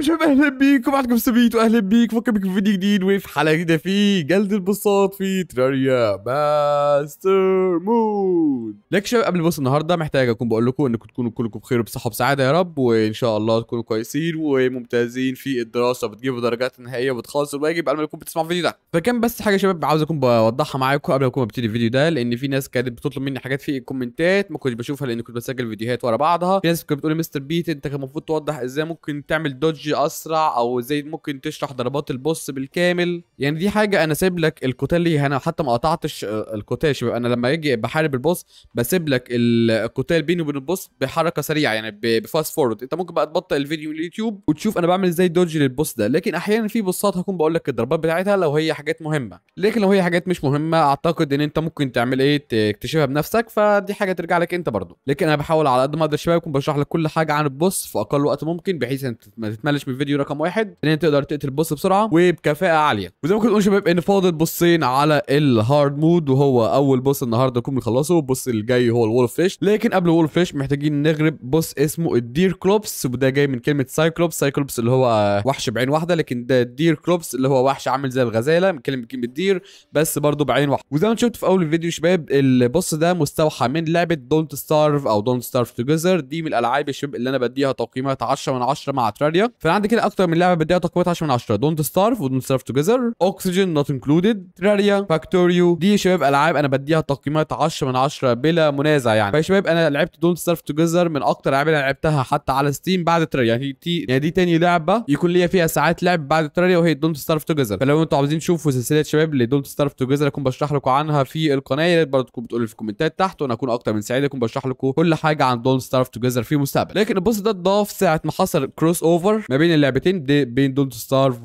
شباب اهلا بيكم معكم سبيت واهلا بيك بفكر بكم في فيديو جديد وفي حلقه جديده في جلد البساط في تراريا ماستر مود لك شباب قبل بص النهارده محتاج اكون بقول لكم انكم تكونوا كلكم بخير وبصحه وسعاده يا رب وان شاء الله تكونوا كويسين وممتازين في الدراسه بتجيبوا درجات نهائيه وبتخلصوا الواجب قبل ما تكونوا بتسمعوا الفيديو ده فكان بس حاجه شباب عاوز اكون بوضحها معاكم قبل ما اكون ببتدي الفيديو ده لان في ناس كانت بتطلب مني حاجات في الكومنتات ما كنتش بشوفها لان كنت بسجل فيديوهات ورا بعضها في ناس كانت بتقول مستر بيت انت كان المفروض توضح ازاي ممكن تعمل دوج تدج اسرع او ازاي ممكن تشرح ضربات البوس بالكامل يعني دي حاجه انا سايب لك القتال ليها انا حتى ما قطعتش آه، القتال شباب انا لما اجي بحارب البوس بسيب لك القتال بيني وبين البوس بحركه سريعه يعني بفاست فورورد انت ممكن بقى تبطئ الفيديو من اليوتيوب وتشوف انا بعمل ازاي دوج للبوس ده لكن احيانا في بوسات هكون بقول لك الضربات بتاعتها لو هي حاجات مهمه لكن لو هي حاجات مش مهمه اعتقد ان انت ممكن تعمل ايه تكتشفها بنفسك فدي حاجه ترجع لك انت برضو لكن انا بحاول على قد ما اقدر شباب اكون بشرح لك كل حاجه عن البوس في اقل وقت ممكن بحيث انت ما تتمل تبلش بالفيديو رقم واحد ثانيا تقدر تقتل البوس بسرعه وبكفاءه عاليه وزي ما كنت بقول شباب ان فاضل بوسين على الهارد مود وهو اول بوس النهارده نكون بنخلصه البوس الجاي هو الولف فيش لكن قبل الولف فيش محتاجين نغرب بوس اسمه الدير كلوبس وده جاي من كلمه سايكلوبس سايكلوبس اللي هو وحش بعين واحده لكن ده الدير كلوبس اللي هو وحش عامل زي الغزاله من كلمه كلمه دير بس برضه بعين واحده وزي ما انتم شفتوا في اول الفيديو شباب البوس ده مستوحى من لعبه دونت ستارف او دونت ستارف توجذر دي من الالعاب يا شباب اللي انا بديها تقييمات 10 من 10 مع تراريا فعندي كده اكتر من لعبه بديها تقييمات 10 من 10 دونت ستارف ودونت ستارف توجذر اوكسجين نوت انكلودد تراريا فاكتوريو دي شباب العاب انا بديها تقييمات 10 من 10 بلا منازع يعني فيا شباب انا لعبت دونت ستارف توجذر من اكتر العاب انا لعبتها حتى على ستيم بعد تراريا يعني دي يعني دي تاني لعبه يكون ليا فيها ساعات لعب بعد تراريا وهي دونت ستارف توجذر فلو انتوا عاوزين تشوفوا سلسله شباب اللي دونت ستارف توجذر اكون بشرح لكم عنها في القناه يا ريت برضه تكونوا بتقولوا في الكومنتات تحت وانا اكون اكتر من سعيد اكون بشرح لكم كل حاجه عن دونت ستارف توجذر في المستقبل لكن البوست ده ضاف ساعه ما حصل كروس اوفر ما بين اللعبتين دي بين دونت ستارف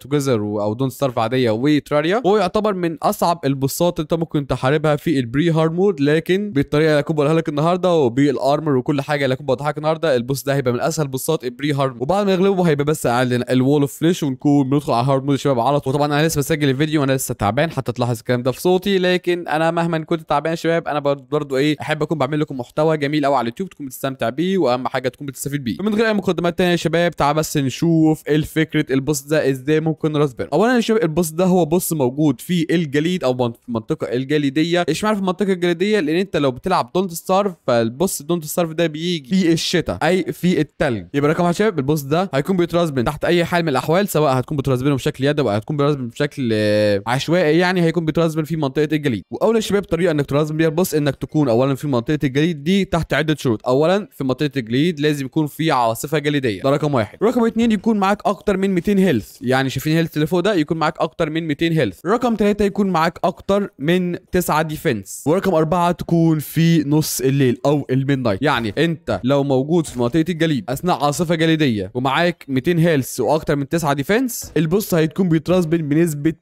توجذر او دونت ستارف عاديه وتراريا هو يعتبر من اصعب البصات انت ممكن تحاربها في البري هارد مود لكن بالطريقه اللي هكون بقولها لك النهارده وبالارمر وكل حاجه اللي هكون بوضحها لك النهارده البوس ده هيبقى من اسهل بصات البري هارد مود وبعد ما يغلبه هيبقى بس اعلى الوول اوف فليش ونكون بندخل على هارد مود شباب على طول طبعا انا لسه بسجل الفيديو وانا لسه تعبان حتى تلاحظ الكلام ده في صوتي لكن انا مهما كنت تعبان يا شباب انا برضو ايه احب اكون بعمل لكم محتوى جميل قوي على اليوتيوب تكون بتستمتع بيه واهم حاجه تكون بتستفيد بيه من غير اي مقدمات ثانيه يا شباب تعال بس نشوف ايه الفكره البوس ده ازاي ممكن راس اولا يا شباب البوس ده هو بوس موجود في الجليد او في المنطقه الجليديه اشمعنى في المنطقه الجليديه لان انت لو بتلعب دونت ستارف فالبوس دونت ستارف ده بيجي في الشتاء اي في التلج يبقى رقم واحد شباب البوس ده هيكون بيترازبن تحت اي حال من الاحوال سواء هتكون بترازبنه بشكل يدوي او هتكون بترازبن بشكل آه، عشوائي يعني هيكون بيترازبن في منطقه الجليد واول يا شباب طريقه انك ترازبن بيها البوس انك تكون اولا في منطقه الجليد دي تحت عده شروط اولا في منطقه الجليد لازم يكون في عاصفه جليديه ده رقم واحد رقم اتنين يكون معاك اكتر من 200 هيلث يعني شايفين هيلث اللي فوق ده يكون معاك اكتر من 200 هيلث رقم ثلاثة يكون معاك اكتر من 9 ديفنس ورقم أربعة تكون في نص الليل او الميد نايت يعني انت لو موجود في منطقة الجليد اثناء عاصفة جليدية ومعاك 200 هيلث واكتر من 9 ديفنس البوس هيكون بيترسبن بنسبة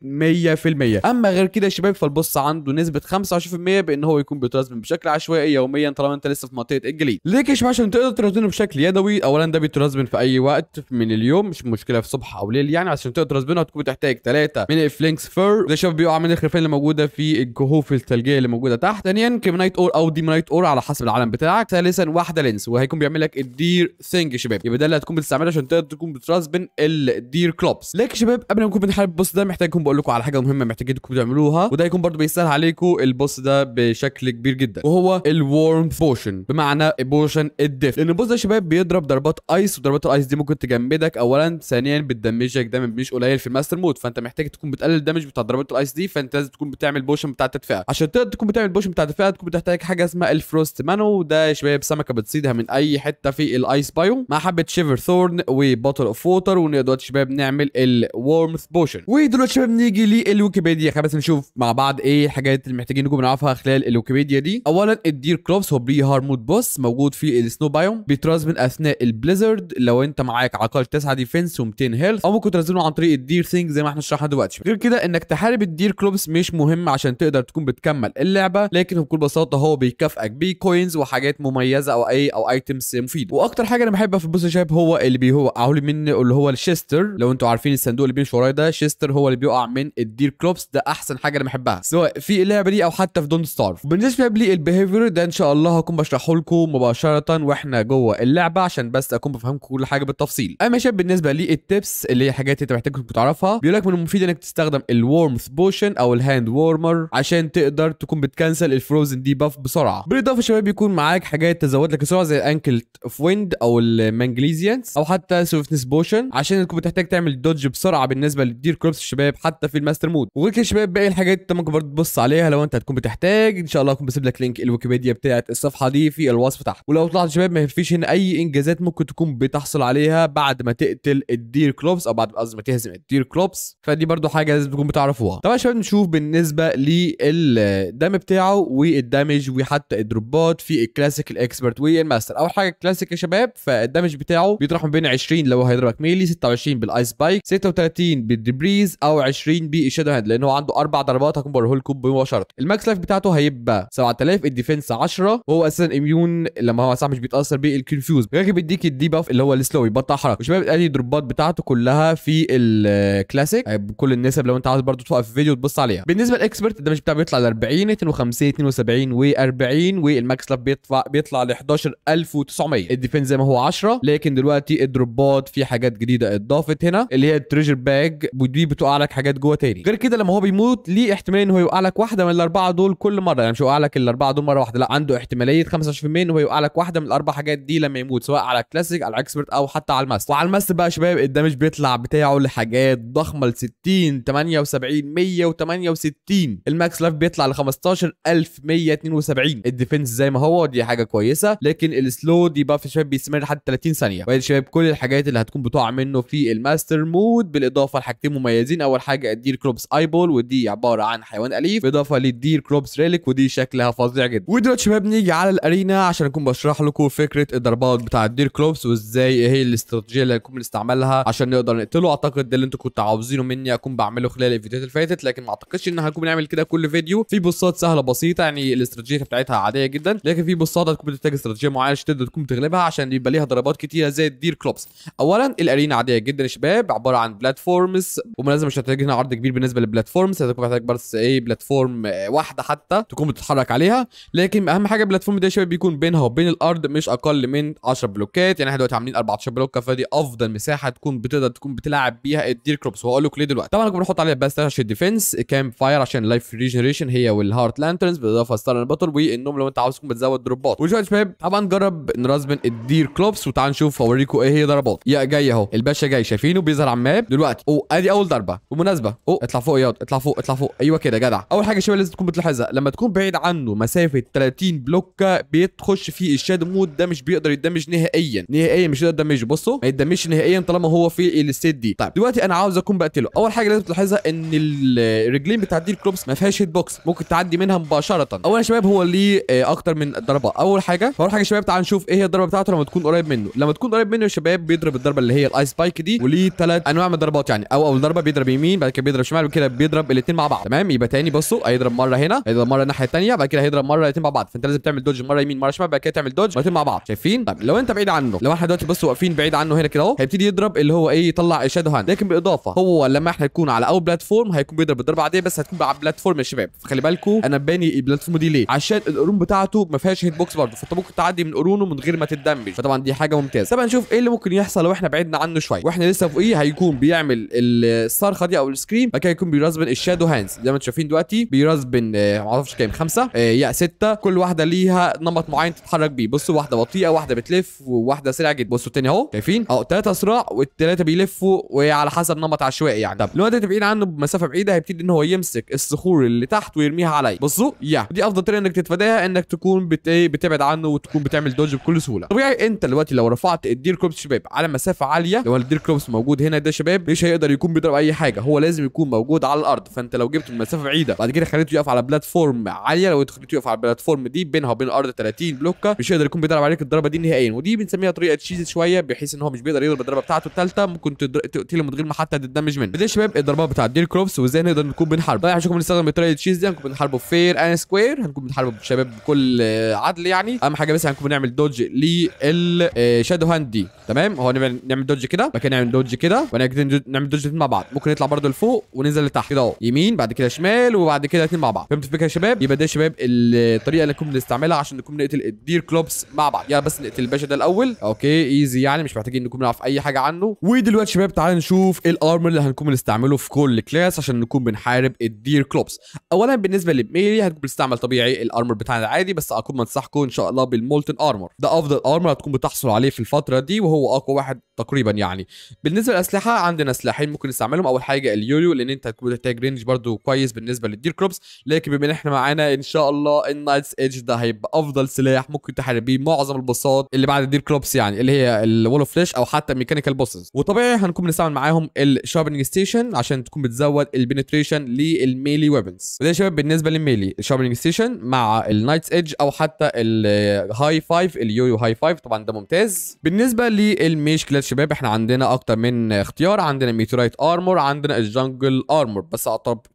100% اما غير كده يا شباب فالبوس عنده نسبة 25% بان هو يكون بيترسبن بشكل عشوائي يوميا طالما انت لسه في منطقة الجليد ليه يا شباب عشان تقدر ترسبنه بشكل يدوي اولا ده بيترسبن في اي وقت تخطف من اليوم مش مشكله في صبح او ليل يعني عشان تقدر تبنها هتكون بتحتاج ثلاثه من الفلينكس فير ده شباب بيقع من الخرفان اللي موجوده في الكهوف الثلجيه اللي موجوده تحت ثانيا كيمنايت اور او ديمنايت اور على حسب العالم بتاعك ثالثا واحده لينس وهيكون بيعمل لك الدير ثينج يا شباب يبقى ده اللي هتكون بتستعمله عشان تقدر تكون بتراسبن الدير كلوبس لكن شباب قبل ما نكون بنحارب البوس ده محتاجكم بقول لكم على حاجه مهمه محتاجينكم تعملوها وده هيكون برده بيسهل عليكم البوس ده بشكل كبير جدا وهو الورم بوشن بمعنى بوشن الدف لان البوس ده شباب بيضرب ضربات ايس وضربات الايس دي ممكن بتجمدك اولا ثانيا بتدمجك دايما مش قليل في الماستر مود فانت محتاج تكون بتقلل الدمج بتاع ضربات الايس دي فانت لازم تكون بتعمل بوشن بتاع تدفئه عشان تقدر تكون بتعمل بوشن بتاع تدفئه تكون بتحتاج حاجه اسمها الفروست مانو ده يا شباب سمكه بتصيدها من اي حته في الايس بايو مع حبه شيفر ثورن وبوتل اوف ووتر ودلوقتي شباب نعمل الورمث بوشن ودلوقتي شباب نيجي للويكيبيديا خلينا بس نشوف مع بعض ايه الحاجات اللي محتاجين نكون بنعرفها خلال الويكيبيديا دي اولا الدير كروبس هو بري هارمود بوس موجود في السنو بايوم بيتراز من اثناء البليزرد لو انت معاك عقار 9 ديفنس و200 هيلث او ممكن تنزله عن طريق الدير ثينج زي ما احنا شرحنا دلوقتي غير كده انك تحارب الدير كلوبس مش مهم عشان تقدر تكون بتكمل اللعبه لكن بكل بساطه هو بيكافئك بكوينز كوينز وحاجات مميزه او اي او ايتمز مفيده واكتر حاجه انا بحبها في البوس شاب هو اللي هو لي مني اللي هو الشيستر لو انتوا عارفين الصندوق اللي بيمشي ورايا ده شيستر هو اللي بيقع من الدير كلوبس ده احسن حاجه انا بحبها سواء في اللعبه دي او حتى في دونت ستارف بالنسبه لي البيهيفير ده ان شاء الله هكون بشرحه لكم مباشره واحنا جوه اللعبه عشان بس اكون بفهمكم كل حاجه بالتفصيل التفاصيل اما شاب بالنسبه للتبس اللي هي حاجات انت محتاج تكون تعرفها بيقول لك من المفيد انك تستخدم الورمث بوشن او الهاند وورمر عشان تقدر تكون بتكنسل الفروزن دي باف بسرعه بالاضافه شباب بيكون معاك حاجات تزود لك السرعه زي الانكل اوف ويند او المانجليزيانس او حتى سوفتنس بوشن عشان تكون بتحتاج تعمل دوج بسرعه بالنسبه للدير كروبس الشباب حتى في الماستر مود وغير كده شباب باقي الحاجات انت ممكن برضه تبص عليها لو انت هتكون بتحتاج ان شاء الله هكون بسيب لك لينك الويكيبيديا بتاعت الصفحه دي في الوصف تحت ولو طلعت شباب ما فيش هنا اي انجازات ممكن تكون بتحصل عليها بعد ما تقتل الدير كلوبس او بعد قصدي ما تهزم الدير كلوبس فدي برضو حاجه لازم تكون بتعرفوها طبعا شباب نشوف بالنسبه للدم بتاعه والدامج وحتى الدروبات في الكلاسيك الاكسبرت والماستر اول حاجه الكلاسيك يا شباب فالدامج بتاعه بيطرح ما بين 20 لو هيضربك ميلي 26 بالايس بايك 36 بالدبريز او 20 بالشادو هاند لان هو عنده اربع ضربات هكون بوريه لكم مباشره الماكس لايف بتاعته هيبقى 7000 الديفنس 10 وهو اساسا اميون لما هو صح مش بيتاثر بالكونفيوز غير بيديك الديباف اللي هو السلو يبطل حركه وشباب ادي الدروبات بتاعته كلها في الكلاسيك بكل النسب لو انت عايز برضو توقف في فيديو وتبص عليها بالنسبه للاكسبرت الدمج بتاعه بيطلع ل 40 52 72 و40 والماكس لاف بيطلع بيطلع ل 11900 الديفنس زي ما هو 10 لكن دلوقتي الدروبات في حاجات جديده اتضافت هنا اللي هي التريجر باج ودي بتوقع لك حاجات جوه تاني غير كده لما هو بيموت ليه احتمال ان هو يوقع لك واحده من الاربعه دول كل مره يعني مش هيوقع لك الاربعه دول مره واحده لا عنده احتماليه 25% ان هو يوقع لك واحده من الاربع حاجات دي لما يموت سواء على كلاسيك على اكسبرت او حتى على الماس طلع الماس بقى شباب الدمج بيطلع بتاعه لحاجات ضخمه ل 60 78 168 الماكس لايف بيطلع ل 15172 الديفنس زي ما هو دي حاجه كويسه لكن السلو دي باف شباب بيستمر لحد 30 ثانيه وادي شباب كل الحاجات اللي هتكون بتقع منه في الماستر مود بالاضافه لحاجتين مميزين اول حاجه الدير كروبس بول ودي عباره عن حيوان اليف بالاضافه للدير كروبس ريليك ودي شكلها فظيع جدا ودلوقتي شباب نيجي على الارينا عشان اكون بشرح لكم فكره الضربات بتاع الدير كروبس وازاي ايه اللي الاستراتيجيه اللي هنكون بنستعملها عشان نقدر نقتله اعتقد ده اللي انتوا كنتوا عاوزينه مني اكون بعمله خلال الفيديوهات اللي فاتت لكن ما اعتقدش ان هنكون بنعمل كده كل فيديو في بوصات سهله بسيطه يعني الاستراتيجيه بتاعتها عاديه جدا لكن في بوصات هتكون بتحتاج استراتيجيه معينه عشان تقدر تكون بتغلبها عشان يبقى ليها ضربات كتيره زي الدير كلوبس اولا الارينا عاديه جدا يا شباب عباره عن بلاتفورمز وملازم مش هتحتاج هنا عرض كبير بالنسبه للبلاتفورمز هتكون محتاج بس ايه بلاتفورم واحده حتى تكون بتتحرك عليها لكن اهم حاجه البلاتفورم ده يا شباب بيكون بينها وبين الارض مش اقل من 10 بلوكات يعني احنا دلوقتي عاملين 14 بلوكه فدي افضل مساحه تكون بتقدر تكون بتلعب بيها الدير كروبس وهقول لكم ليه دلوقتي طبعا انا بنحط عليها بس عشان الديفنس كام فاير عشان اللايف ريجنريشن هي والهارت لانترنز بالاضافه ستار باتل والنوم لو انت عاوز تكون بتزود دروبات ودلوقتي شباب طبعا نجرب نرازبن الدير كلوبس وتعال نشوف اوريكم ايه هي ضربات يا جاي اهو الباشا جاي شايفينه بيظهر على الماب دلوقتي او ادي اول ضربه بالمناسبه او اطلع فوق ياض اطلع فوق اطلع فوق ايوه كده جدع اول حاجه شباب لازم تكون بتلاحظها لما تكون بعيد عنه مسافه 30 بلوكه بتخش فيه الشاد مود ده مش بيقدر يدمج نهائيا نهائيا مش هيقدر يدمج بصوا ما يتدمجش نهائيا طالما هو في الستيت دي طيب دلوقتي انا عاوز اكون بقتله اول حاجه لازم تلاحظها ان الرجلين بتاعت دي الكروبس ما فيهاش هيت بوكس ممكن تعدي منها مباشره اولا يا شباب هو ليه آه، اكتر من ضربه اول حاجه اول حاجه يا شباب تعال نشوف ايه هي الضربه بتاعته لما تكون قريب منه لما تكون قريب منه يا شباب بيضرب الضربه اللي هي الايس بايك دي وليه ثلاث انواع من الضربات يعني او اول ضربه بيضرب يمين بعد كده بيضرب شمال وكده بيضرب الاثنين مع بعض تمام يبقى تاني بصوا هيضرب مره هنا هيضرب مره الناحيه الثانيه بعد كده هيضرب مره الاثنين مع بعض فانت لازم تعمل دوج مره يمين مره شمال بعد كده تعمل دوج مرتين مع بعض شايفين طب لو انت بعيد عنه لو احنا دلوقتي بصوا واقفين بعيد عنه عنه هنا كده اهو هيبتدي يضرب اللي هو ايه يطلع شادو هاند لكن باضافه هو لما احنا نكون على اول بلاتفورم هيكون بيضرب الضربه عاديه بس هتكون على بلاتفورم يا شباب فخلي بالكم انا باني البلاتفورم دي ليه عشان القرون بتاعته ما فيهاش هيت بوكس برضه فانت ممكن تعدي من قرونه من غير ما تتدمج فطبعا دي حاجه ممتازه طبعا نشوف ايه اللي ممكن يحصل لو احنا بعدنا عنه شويه واحنا لسه فوقيه هيكون بيعمل الصرخه دي او السكريم بعد كده هيكون بيرزبن الشادو هاندز زي ما انتم شايفين دلوقتي بيرزبن آه ما اعرفش كام خمسه آه، يا سته كل واحده ليها نمط معين تتحرك بيه بصوا واحده بطيئه واحده بتلف وواحده سريعه جدا بصوا الثاني اهو شايفين ماشيين اه ثلاثه صراع والثلاثه بيلفوا وعلى حسب نمط عشوائي يعني طب لو انت بعيد عنه بمسافه بعيده هيبتدي ان هو يمسك الصخور اللي تحت ويرميها عليا بصوا يا دي افضل طريقه انك تتفاداها انك تكون بت إيه، بتبعد عنه وتكون بتعمل دوج بكل سهوله طبيعي انت دلوقتي لو رفعت الدير كروبس شباب على مسافه عاليه لو الدير كروبس موجود هنا ده شباب مش هيقدر يكون بيضرب اي حاجه هو لازم يكون موجود على الارض فانت لو جبته من مسافه بعيده بعد كده خليته يقف على بلاتفورم عاليه لو خليته يقف على البلاتفورم دي بينها وبين الارض 30 بلوكه مش هيقدر يكون بيضرب عليك الضربه دي نهائيا ودي بنسميها طريقه تشيز شويه بحيث ان هو هو مش بيقدر يضرب الضربه بتاعته الثالثه ممكن تقتله من غير ما حتى تدمج منه بدي يا شباب الضربات بتاعت دير كروفس وازاي نقدر نكون بنحارب طبعا هنشوفكم نستخدم الطريقه تشيز دي هنكون بنحاربه فير اند سكوير هنكون بنحاربه بشباب بكل عدل يعني اهم حاجه بس هنكون بنعمل دوج للشادو هاند دي تمام هو نعمل دوج كده مكان نعمل دوج كده نعمل دوج الاثنين مع بعض ممكن نطلع برده لفوق وننزل لتحت كده اهو يمين بعد كده شمال وبعد كده الاثنين مع بعض فهمت الفكره يا شباب يبقى ده يا شباب الطريقه اللي كنا بنستعملها عشان نكون نقتل الدير كلوبس مع بعض يلا بس نقتل الباشا ده الاول اوكي ايزي يعني مش محتاجين عادي نكون نعرف اي حاجه عنه ودلوقتي شباب تعالى نشوف إيه الارمر اللي هنكون بنستعمله في كل كلاس عشان نكون بنحارب الدير كلوبس اولا بالنسبه للميلي هنكون بنستعمل طبيعي الارمر بتاعنا العادي بس اكون بنصحكم ان شاء الله بالمولتن ارمر ده افضل ارمر هتكون بتحصل عليه في الفتره دي وهو اقوى واحد تقريبا يعني بالنسبه للاسلحه عندنا سلاحين ممكن نستعملهم اول حاجه اليويو لان انت هتكون محتاج رينج برده كويس بالنسبه للدير كروبس لكن بما ان احنا معانا ان شاء الله النايتس ايدج ده هيبقى افضل سلاح ممكن تحارب بيه معظم البصات اللي بعد الدير كروبس يعني اللي هي الول اوف فلاش او حتى ميكانيكال بوسز وطبيعي هنكون بنستعمل معاهم الشاربنج ستيشن عشان تكون بتزود البنتريشن للميلي ويبنز وده يا شباب بالنسبه للميلي الشاربنج ستيشن مع النايتس ايدج او حتى الهاي فايف اليويو هاي فايف طبعا ده ممتاز بالنسبه للميش كلاتش شباب احنا عندنا اكتر من اختيار عندنا ميتورايت ارمور عندنا الجنجل ارمور بس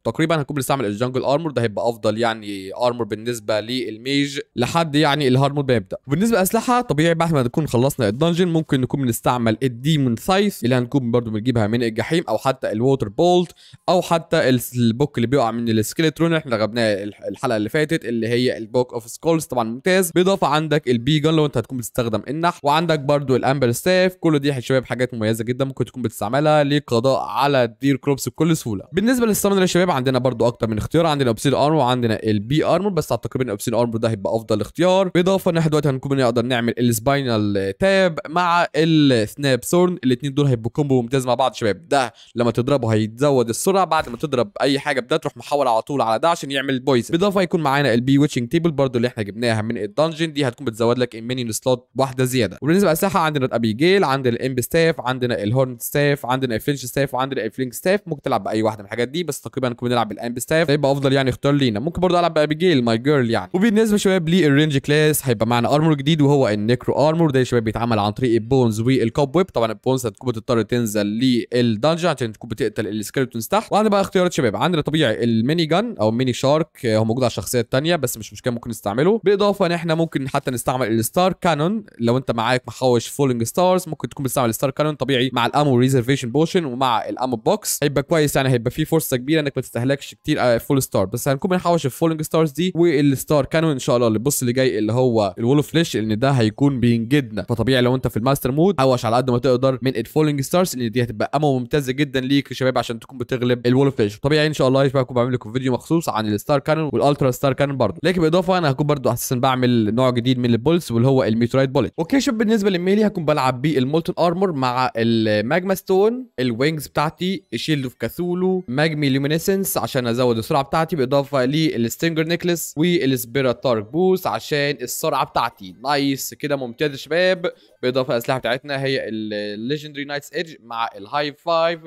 تقريبا هنكون بنستعمل الجنجل ارمور ده هيبقى افضل يعني ارمور بالنسبه للميج لحد يعني الهارمور بيبدا وبالنسبه لاسلحه طبيعي بعد ما نكون خلصنا الدنجن ممكن نكون بنستعمل الديمون سايس اللي هنكون برضو بنجيبها من الجحيم او حتى الووتر بولت او حتى البوك اللي بيقع من السكيلترون احنا غبناه الحلقه اللي فاتت اللي هي البوك اوف سكولز طبعا ممتاز بالاضافه عندك البيجن لو انت هتكون بتستخدم النحل وعندك برضو الامبر ستاف كل دي الشباب حاجات مميزه جدا ممكن تكون بتستعملها للقضاء على الدير كروبس بكل سهوله بالنسبه يا شباب عندنا برضو اكتر من اختيار عندنا اوبسيد ارمور وعندنا البي ارمور بس اعتقد ان اوبسيد ارمور ده هيبقى افضل اختيار بالاضافه ان احنا دلوقتي هنكون نقدر نعمل السباينال تاب مع السناب سورن الاثنين دول هيبقوا كومبو ممتاز مع بعض شباب ده لما تضربه هيتزود السرعه بعد ما تضرب اي حاجه بده تروح محول على طول على ده عشان يعمل بويز بالاضافه يكون معانا البي ويتشنج تيبل برضو اللي احنا جبناها من الدنجن دي هتكون بتزود لك المينيون سلوت واحده زياده وبالنسبه للساحه عندنا ابيجيل عندنا الام الكليمب ستاف عندنا الهورن ستاف عندنا الفينش ستاف وعندنا الفلينج ستاف ممكن تلعب باي واحده من الحاجات دي بس تقريبا كنا بنلعب بالانب ستاف هيبقى افضل يعني اختيار لينا ممكن برضه العب بابيجيل ماي جيرل يعني وبالنسبه شباب للرينج كلاس هيبقى معنا ارمور جديد وهو النكرو ارمور ده يا شباب بيتعمل عن طريق البونز والكوب ويب طبعا البونز هتكون بتضطر تنزل للدنجن عشان تكون بتقتل السكريبتونز تحت وعندنا بقى اختيارات شباب عندنا طبيعي الميني جان او الميني شارك هو موجود على الشخصيات الثانيه بس مش مشكله ممكن نستعمله بالاضافه ان احنا ممكن حتى نستعمل الستار كانون لو انت معاك محوش فولينج ستارز ممكن تكون بتستعمل مع الستار كانون طبيعي مع الامو ريزرفيشن بوشن ومع الامو بوكس هيبقى كويس يعني هيبقى في فرصه كبيره انك ما تستهلكش كتير فول آه، ستار بس هنكون بنحوش الفولنج ستارز دي والستار كانون ان شاء الله اللي بص اللي جاي اللي هو الولف فليش ان ده هيكون بينجدنا فطبيعي لو انت في الماستر مود حوش على قد ما تقدر من الفولنج ستارز ان دي هتبقى امو ممتازه جدا ليك يا شباب عشان تكون بتغلب الولف فليش طبيعي ان شاء الله هيبقى هكون بعمل لكم فيديو مخصوص عن الستار كانون والالترا ستار كانون برضه لكن بالاضافه انا هكون برضه اساسا بعمل نوع جديد من البولس واللي هو الميترايت بولت اوكي شوف بالنسبه للميلي هكون بلعب بيه المولتن ارمور مع الماجما ستون الوينجز بتاعتي شيلد اوف كاثولو ماجمي لومينيسنس عشان ازود السرعه بتاعتي بالاضافه للستنجر نيكلس والسبيرا تارك بوس عشان السرعه بتاعتي نايس كده ممتاز يا شباب بالاضافه للاسلحه بتاعتنا هي الليجندري نايتس ايدج مع الهاي فايف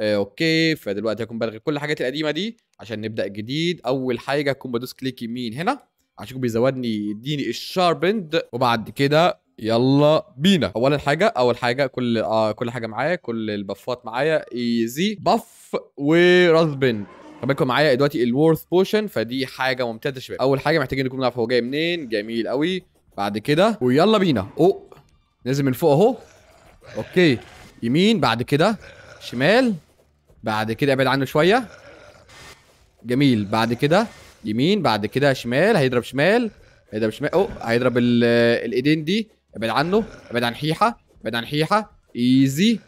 آه، اوكي فدلوقتي هكون بلغي كل الحاجات القديمه دي عشان نبدا جديد اول حاجه هكون بدوس كليك يمين هنا عشان بيزودني يديني الشاربند وبعد كده يلا بينا اول حاجه اول حاجه كل آه كل حاجه معايا كل البفات معايا ايزي بف ورزبن طبعا يكون معايا دلوقتي الورث بوشن فدي حاجه ممتازه شباب اول حاجه محتاجين نكون نعرف هو جاي منين جميل قوي بعد كده ويلا بينا او نازل من فوق اهو اوكي يمين بعد كده شمال بعد كده ابعد عنه شويه جميل بعد كده يمين بعد كده شمال هيضرب شمال هيضرب شمال او هيضرب الايدين دي ابعد عنه ابعد عن حيحه ابعد عن حيحه ايزي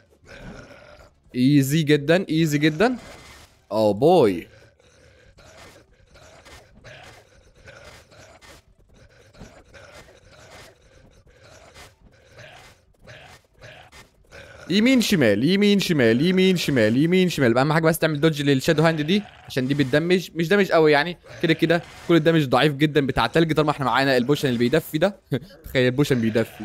ايزي جدا ايزي جدا او oh بوي يمين شمال يمين شمال يمين شمال يمين شمال اهم حاجه بس تعمل دوج للشادو هاند دي عشان دي بتدمج مش دمج قوي يعني كده كده كل الدمج ضعيف جدا بتاع التلج طالما احنا معانا البوشن اللي بيدفي ده تخيل البوشن بيدفي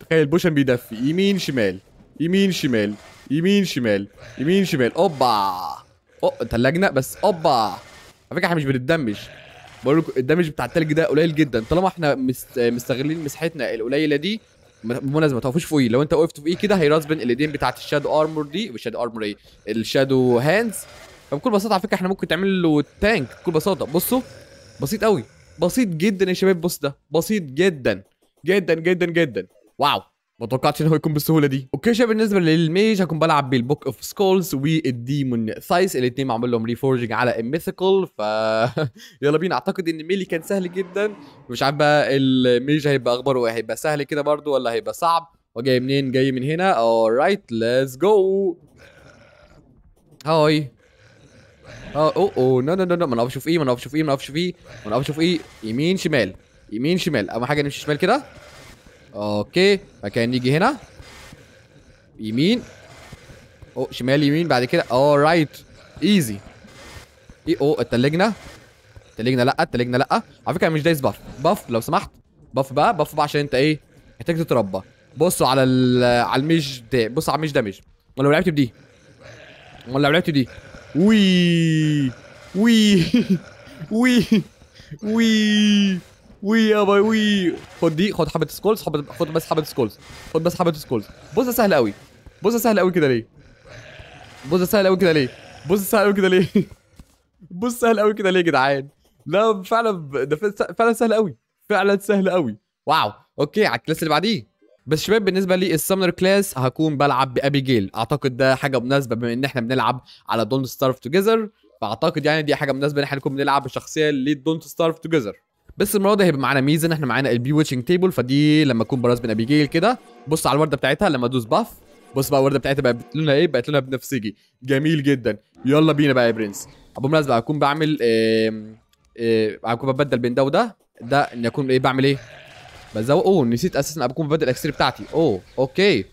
تخيل البوشن بيدفي يمين شمال يمين شمال يمين شمال يمين شمال اوبا او تلجنا بس اوبا على فكره احنا مش بنتدمج بقول لكم الدمج بتاع التلج ده قليل جدا طالما احنا مستغلين مساحتنا القليله دي بالمناسبه ما توقفوش فوقيه e. لو انت وقفت فوقيه e كده هيراسبن الايدين بتاعت الشادو ارمور دي الشادو ارمور ايه الشادو هاندز فبكل بساطه على فكره احنا ممكن تعمل له تانك بكل بساطه بصوا بسيط قوي بسيط جدا يا شباب بص ده بسيط جدا جدا جدا جدا واو ما توقعتش ان هو يكون بالسهوله دي اوكي شباب بالنسبه للميج هكون بلعب بالبوك اوف سكولز والديمون ثايس الاثنين معمول لهم ريفورجنج على الميثيكال ف يلا بينا اعتقد ان ميلي كان سهل جدا مش عارف بقى الميج هيبقى اخباره إيه. هيبقى سهل كده برضو ولا هيبقى صعب وجاي منين جاي من هنا اورايت ليتس جو هاي اه او او نو نو نو ما ما نقفش ايه ما نقفش ايه ما نقفش ايه ما نقفش ايه يمين شمال يمين شمال اهم حاجه نمشي شمال كده اوكي بعد كده نيجي هنا يمين او شمال يمين بعد كده اورايت ايزي اي او اتلجنا اتلجنا لا اتلجنا لا على فكره مش دايس باف باف لو سمحت باف بقى باف بقى عشان انت ايه محتاج تتربى بصوا على على الميج ده بصوا على الميج دامج ولا لو لعبت بدي ولا لو لعبت بدي Oui Oui Oui Oui وي يا باي وي خد دي خد حبه سكولز خد خد بس حبه سكولز خد بس حبه سكولز بص سهل قوي بص سهل قوي كده ليه بص سهل قوي كده ليه بص سهل قوي كده ليه بص سهل قوي كده ليه يا جدعان لا فعلا ده فعلا سهل قوي فعلا سهل قوي واو اوكي على الكلاس اللي بعديه بس شباب بالنسبه لي السامر كلاس هكون بلعب بابيجيل اعتقد ده حاجه مناسبه بما ان احنا بنلعب على دونت ستارف توجذر فاعتقد يعني دي حاجه مناسبه ان احنا نكون بنلعب بشخصيه اللي دونت ستارف توجذر بس المره دي هيبقى معانا ميزه ان احنا معانا البي ويتشنج تيبل فدي لما اكون براس من ابيجيل كده بص على الورده بتاعتها لما ادوس باف بص بقى الورده بتاعتها بقت لونها ايه بقت لونها بنفسجي جميل جدا يلا بينا بقى يا برنس بالمناسبه هكون بعمل ايه ايه هكون ببدل بين ده وده ده ان اكون ايه بعمل ايه بزود اوه نسيت اساسا اكون ببدل الاكسير بتاعتي اوه اوكي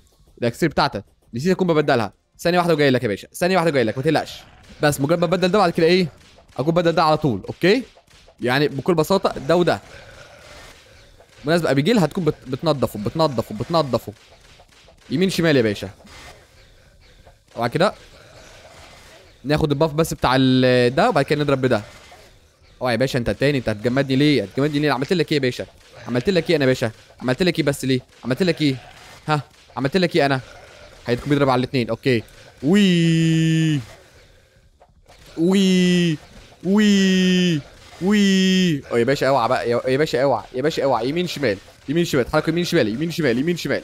الاكسير بتاعتك نسيت اكون ببدلها ثانيه واحده وجاي لك يا باشا ثانيه واحده وجاي لك ما تقلقش بس مجرد ما ببدل ده بعد كده ايه اكون بدل ده على طول اوكي يعني بكل بساطه ده وده بمناسبه ابيجيل هتكون بتنضفه بتنضفه بتنضفه يمين شمال يا باشا وبعد كده ناخد الباف بس بتاع ده وبعد كده نضرب بده اوعى يا باشا انت تاني انت هتجمدني ليه هتجمدني ليه عملت لك ايه يا باشا عملت لك ايه انا يا باشا عملت لك ايه بس ليه عملت لك ايه ها عملت لك ايه انا هيدكم بيضرب على الاثنين اوكي وي وي وي وي اه يا باشا اوعى بقى يا باشا اوعى يا باشا اوعى يمين شمال يمين شمال اتحركوا يمين شمال يمين شمال يمين شمال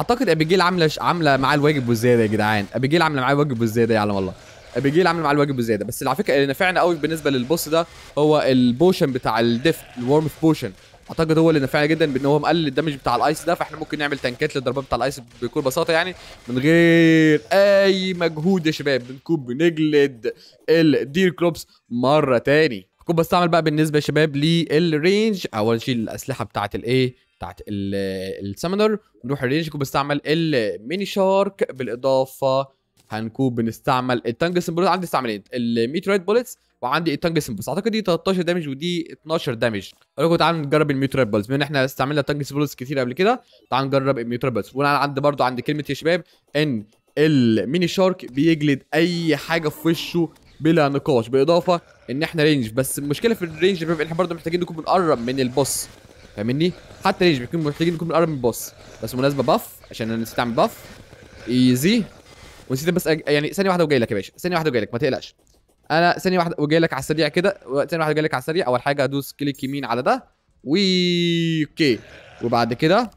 اعتقد ابيجيل عامله عامله معاه الواجب والزياده يا جدعان ابيجيل عامله معاه الواجب والزياده علم الله ابيجيل عامله معاه الواجب والزياده بس على فكره اللي نفعنا قوي بالنسبه للبوس ده هو البوشن بتاع الديف الورمث بوشن اعتقد هو اللي نفعنا جدا بان هو مقلل الدمج بتاع الايس ده فاحنا ممكن نعمل تانكات للضربات بتاع الايس بكل بساطه يعني من غير اي مجهود يا شباب بنكون بنجلد الدير كروبس مره تاني كنت بستعمل بقى بالنسبه يا شباب للرينج اول شيء الاسلحه بتاعه الايه بتاعت السمنر نروح الرينج كوب بستعمل الميني شارك بالاضافه هنكون بنستعمل التنجسن بولت عندي استعملين الميترايد بولتس وعندي التنجسن بولتس اعتقد دي 13 دامج ودي 12 دامج اقول لكم تعالوا نجرب الميترايد بولتس بما ان احنا استعملنا التنجسن بولتس كتير قبل كده تعالوا نجرب الميترايد بولتس وانا عندي برضو عندي كلمه يا شباب ان الميني شارك بيجلد اي حاجه في وشه بلا نقاش بالاضافه ان احنا رينج بس المشكله في الرينج احنا برضو محتاجين نكون بنقرب من البوس فاهمني حتى ليش بيكون محتاجين نكون بنقرب من البوس بس مناسبه باف عشان انا نسيت اعمل باف ايزي ونسيت بس أج... يعني ثانيه واحده وجاي لك يا باشا ثانيه واحده وجاي لك ما تقلقش انا ثانيه واحده وجاي لك على السريع كده ثانيه واحده وجاي لك على السريع اول حاجه هدوس كليك يمين على ده و اوكي وبعد كده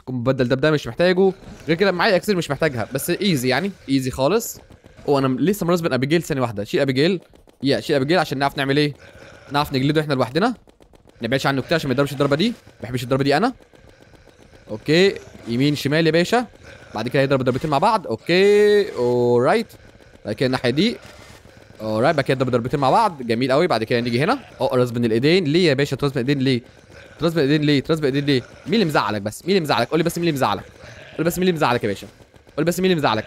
اكون مبدل ده بده مش محتاجه غير كده معايا اكسير مش محتاجها بس ايزي يعني ايزي خالص وانا لسه مناسب ابيجيل ثانيه واحده شيل ابيجيل يا شيل ابيجيل عشان نعرف نعمل ايه نعرف نجلده احنا لوحدنا ما نبعدش عنه كتير عشان ما يضربش الضربه دي ما بحبش الضربه دي انا اوكي يمين شمال يا باشا بعد كده هيضرب ضربتين مع بعض اوكي اورايت بعد كده الناحيه دي اورايت بعد كده يضرب ضربتين مع بعض جميل قوي بعد كده نيجي هنا اقرص أه، بين الايدين ليه يا باشا تراس بين الايدين ليه تراس بين الايدين ليه تراس بين الايدين ليه مين اللي مزعلك بس مين اللي مزعلك قول لي بس مين اللي مزعلك قول لي بس مين اللي مزعلك يا باشا قول لي بس مين اللي مزعلك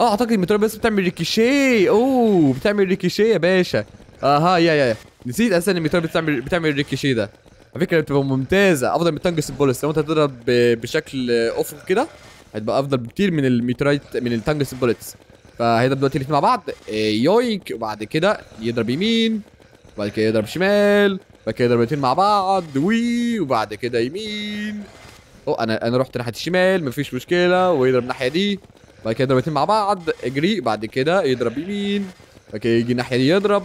اه اعتقد الميترو بس بتعمل ريكيشيه اوه بتعمل ريكيشيه يا باشا اها يا يا يا نسيت اساسا الميتار بتعمل بتعمل ريكيشي ده على فكره بتبقى ممتازه افضل من التانجس بولس لو انت هتضرب بشكل افق كده هتبقى افضل بكتير من الميترايت من التانجس بولتس فهيضرب دلوقتي الاثنين مع بعض آه، يوينك وبعد كده يضرب يمين وبعد كده يضرب شمال وبعد كده يضرب الاثنين مع بعض وي وبعد كده يمين او انا انا رحت ناحيه الشمال مفيش مشكله ويضرب الناحيه دي بعد كده يضرب الاثنين مع بعض اجري بعد كده يضرب يمين بعد كده يجي الناحيه دي يضرب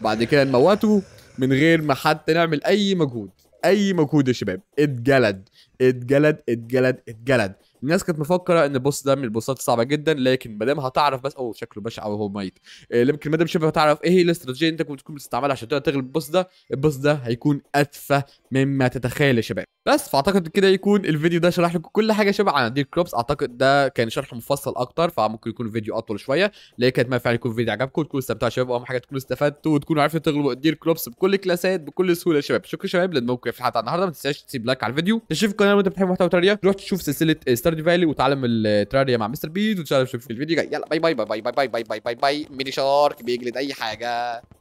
بعد كده نموته من غير ما حتى نعمل اي مجهود اي مجهود يا شباب اتجلد اتجلد اتجلد اتجلد الناس كانت مفكره ان البوس ده من البوسات الصعبه جدا لكن ما دام هتعرف بس او شكله بشع وهو ميت آه، يمكن ما دام شبه هتعرف ايه هي الاستراتيجيه اللي انت كنت تكون بتستعملها عشان تقدر تغلب البوس ده البوس ده هيكون اتفه مما تتخيل يا شباب بس فاعتقد كده يكون الفيديو ده شرح لكم كل حاجه شبه عن دي كروبس اعتقد ده كان شرح مفصل اكتر فممكن يكون الفيديو اطول شويه لكن ما فعلا يكون الفيديو عجبكم تكونوا استمتعوا يا شباب واهم حاجه تكونوا استفدتوا وتكونوا عرفتوا تغلبوا دي كروبس بكل كلاسات بكل سهوله يا شباب شكرا شباب لانكم في حلقه النهارده ما تنساش تسيب لايك على الفيديو تشوف القناه لو انت بتحب محتوى تريا روح تشوف سلسله ستاردي فالي وتعلم التراريا مع مستر بيت وتشوف في الفيديو جاي يلا باي باي باي باي باي باي باي باي باي ميني شارك بيجلد اي حاجه